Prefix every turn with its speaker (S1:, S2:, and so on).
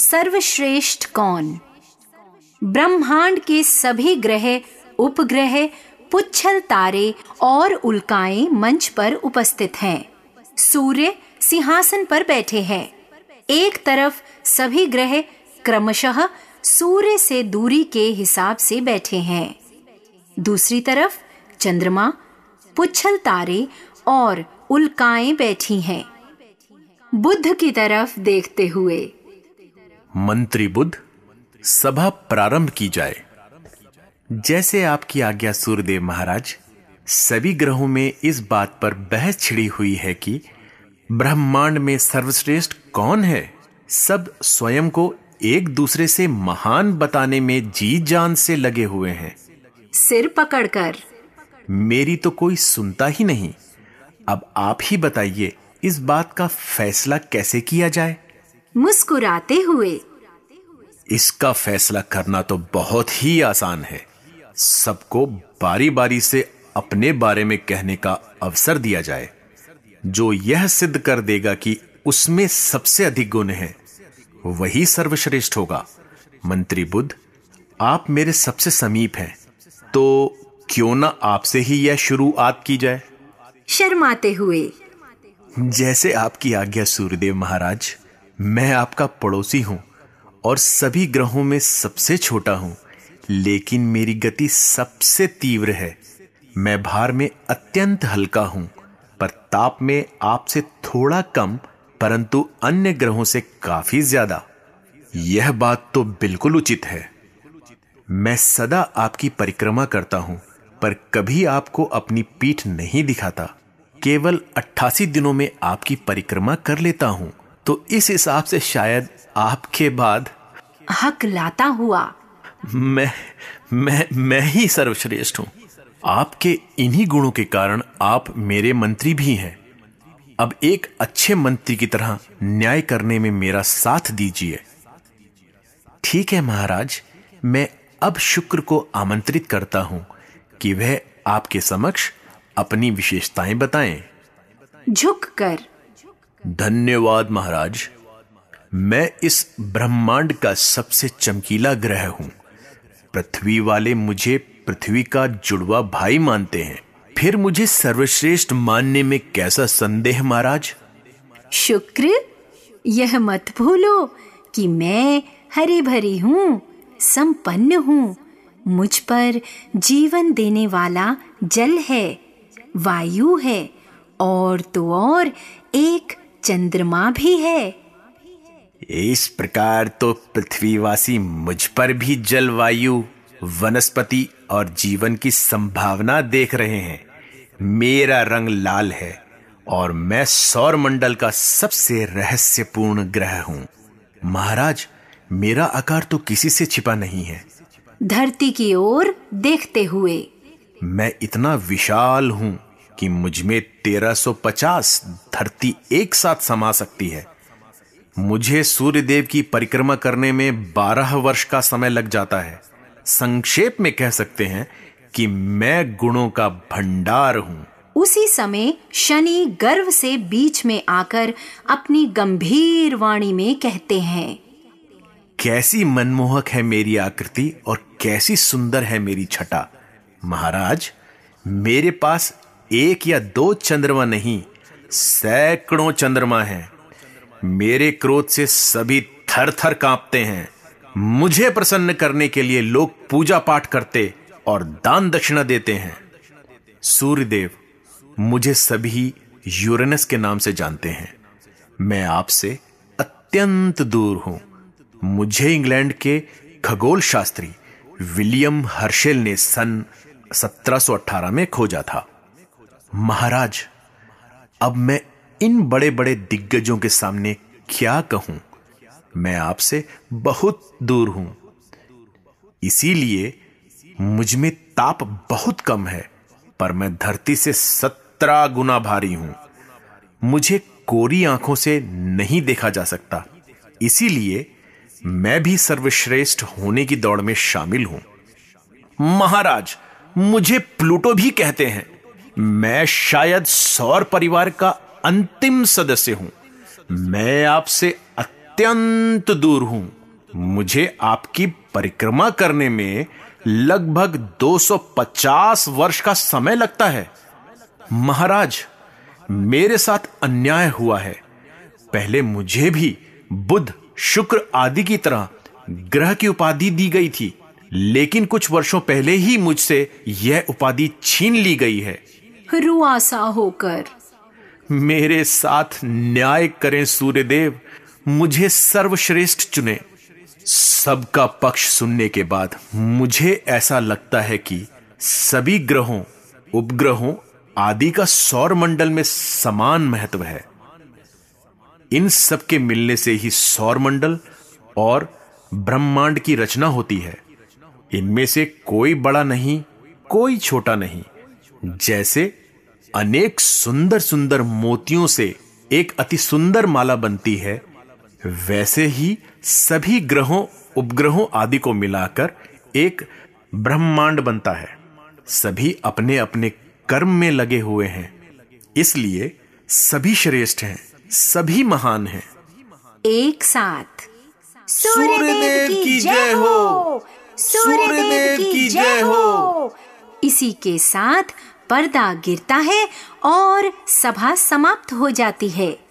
S1: सर्वश्रेष्ठ कौन ब्रह्मांड के सभी ग्रह उपग्रह पुच्छल तारे और उल्काएं मंच पर उपस्थित हैं सूर्य सिंहासन पर बैठे हैं एक तरफ सभी ग्रह क्रमशः सूर्य से दूरी के हिसाब से बैठे हैं दूसरी तरफ चंद्रमा पुच्छल तारे और उल्काएं बैठी हैं बुद्ध की तरफ देखते हुए
S2: मंत्री बुद्ध सभा प्रारंभ की जाए जैसे आपकी आज्ञा सूर्यदेव महाराज सभी ग्रहों में इस बात पर बहस छिड़ी हुई है कि ब्रह्मांड में सर्वश्रेष्ठ कौन है सब स्वयं को एक दूसरे से महान बताने में जी जान से लगे हुए हैं
S1: सिर पकड़कर
S2: मेरी तो कोई सुनता ही नहीं अब आप ही बताइए इस बात का फैसला कैसे किया जाए
S1: मुस्कुराते हुए
S2: इसका फैसला करना तो बहुत ही आसान है सबको बारी बारी से अपने बारे में कहने का अवसर दिया जाए जो यह सिद्ध कर देगा कि उसमें सबसे अधिक गुण है वही सर्वश्रेष्ठ होगा मंत्री बुद्ध आप मेरे सबसे समीप हैं तो क्यों ना आपसे ही यह शुरुआत की जाए शर्माते हुए जैसे आपकी आज्ञा सूर्यदेव महाराज मैं आपका पड़ोसी हूं और सभी ग्रहों में सबसे छोटा हूं लेकिन मेरी गति सबसे तीव्र है मैं भार में अत्यंत हल्का हूं पर ताप में आपसे थोड़ा कम परंतु अन्य ग्रहों से काफी ज्यादा यह बात तो बिल्कुल उचित है मैं सदा आपकी परिक्रमा करता हूं पर कभी आपको अपनी पीठ नहीं दिखाता केवल अट्ठासी दिनों में आपकी परिक्रमा कर लेता हूं तो इस हिसाब से शायद आपके बाद
S1: हक लाता हुआ
S2: मैं मैं मैं ही सर्वश्रेष्ठ हूँ आपके इन्हीं गुणों के कारण आप मेरे मंत्री भी हैं अब एक अच्छे मंत्री की तरह न्याय करने में मेरा साथ दीजिए ठीक है महाराज मैं अब शुक्र को आमंत्रित करता हूँ कि वह आपके समक्ष अपनी विशेषताएं बताएं।
S1: झुककर
S2: धन्यवाद महाराज मैं इस ब्रह्मांड का सबसे चमकीला ग्रह हूं पृथ्वी वाले मुझे पृथ्वी का जुड़वा भाई मानते हैं फिर मुझे सर्वश्रेष्ठ मानने में कैसा संदेह महाराज
S1: शुक्र यह मत भूलो कि मैं हरी भरी हूँ संपन्न हूँ मुझ पर जीवन देने वाला जल है वायु है और तो और एक चंद्रमा भी है
S2: इस प्रकार तो पृथ्वीवासी मुझ पर भी जलवायु वनस्पति और जीवन की संभावना देख रहे हैं मेरा रंग लाल है और मैं सौर मंडल का सबसे रहस्यपूर्ण ग्रह हूँ महाराज मेरा आकार तो किसी से छिपा नहीं है
S1: धरती की ओर देखते हुए
S2: मैं इतना विशाल हूँ कि मुझमें 1350 धरती एक साथ समा सकती है मुझे सूर्यदेव की परिक्रमा करने में 12 वर्ष का समय लग जाता है संक्षेप में कह सकते हैं कि मैं गुणों का भंडार हूँ
S1: उसी समय शनि गर्व से बीच में आकर अपनी गंभीर वाणी में कहते हैं
S2: कैसी मनमोहक है मेरी आकृति और कैसी सुंदर है मेरी छटा महाराज मेरे पास एक या दो चंद्रमा नहीं सैकड़ों चंद्रमा हैं मेरे क्रोध से सभी थर थर कांपते हैं मुझे प्रसन्न करने के लिए लोग पूजा पाठ करते और दान दक्षिणा देते हैं सूर्यदेव मुझे सभी यूरेनस के नाम से जानते हैं मैं आपसे अत्यंत दूर हूं मुझे इंग्लैंड के खगोल शास्त्री विलियम हर्शेल ने सन 1718 में खोजा था महाराज अब मैं इन बड़े बड़े दिग्गजों के सामने क्या कहूं मैं आपसे बहुत दूर हूं इसीलिए मुझ में ताप बहुत कम है पर मैं धरती से सत्रह गुना भारी हूं मुझे कोरी आंखों से नहीं देखा जा सकता इसीलिए मैं भी सर्वश्रेष्ठ होने की दौड़ में शामिल हूं महाराज मुझे प्लूटो भी कहते हैं मैं शायद सौर परिवार का अंतिम सदस्य हूं मैं आपसे अत्यंत दूर हूं मुझे आपकी परिक्रमा करने में लगभग 250 वर्ष का समय लगता है महाराज मेरे साथ अन्याय हुआ है पहले मुझे भी बुद्ध शुक्र आदि की तरह ग्रह की उपाधि दी गई थी लेकिन कुछ वर्षों पहले ही मुझसे यह उपाधि छीन ली गई है
S1: रुआसा होकर
S2: मेरे साथ न्याय करें सूर्यदेव मुझे सर्वश्रेष्ठ चुने सबका पक्ष सुनने के बाद मुझे ऐसा लगता है कि सभी ग्रहों उपग्रहों आदि का सौर मंडल में समान महत्व है इन सब के मिलने से ही सौर मंडल और ब्रह्मांड की रचना होती है इनमें से कोई बड़ा नहीं कोई छोटा नहीं जैसे अनेक सुंदर सुंदर मोतियों से एक अति सुंदर माला बनती है वैसे ही सभी ग्रहों उपग्रहों आदि को मिलाकर एक ब्रह्मांड बनता है सभी अपने अपने कर्म में लगे हुए हैं इसलिए सभी श्रेष्ठ हैं सभी महान हैं
S1: एक साथ सूर्य देव की जय हो सूर्य देव की जय हो इसी के साथ पर्दा गिरता है और सभा
S2: समाप्त हो जाती है